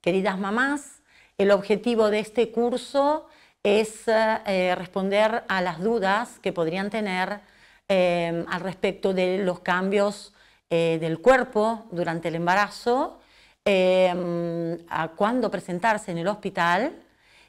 Queridas mamás, el objetivo de este curso es eh, eh, responder a las dudas que podrían tener eh, al respecto de los cambios del cuerpo durante el embarazo, a cuándo presentarse en el hospital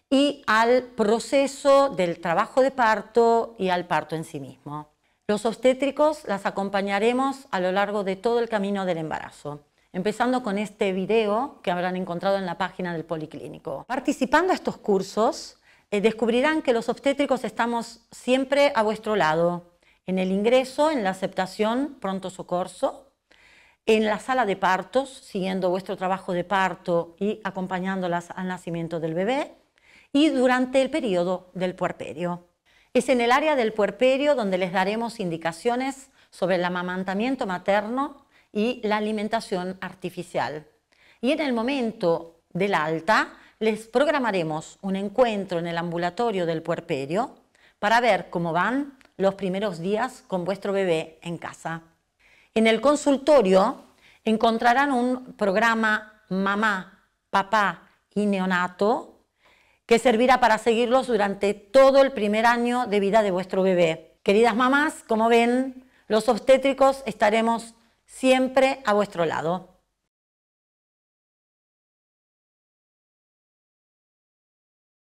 y al proceso del trabajo de parto y al parto en sí mismo. Los obstétricos las acompañaremos a lo largo de todo el camino del embarazo empezando con este video que habrán encontrado en la página del Policlínico. Participando a estos cursos, eh, descubrirán que los obstétricos estamos siempre a vuestro lado, en el ingreso, en la aceptación, pronto socorro, en la sala de partos, siguiendo vuestro trabajo de parto y acompañándolas al nacimiento del bebé, y durante el periodo del puerperio. Es en el área del puerperio donde les daremos indicaciones sobre el amamantamiento materno, y la alimentación artificial. Y en el momento del alta les programaremos un encuentro en el ambulatorio del puerperio para ver cómo van los primeros días con vuestro bebé en casa. En el consultorio encontrarán un programa mamá, papá y neonato que servirá para seguirlos durante todo el primer año de vida de vuestro bebé. Queridas mamás, como ven, los obstétricos estaremos siempre a vuestro lado.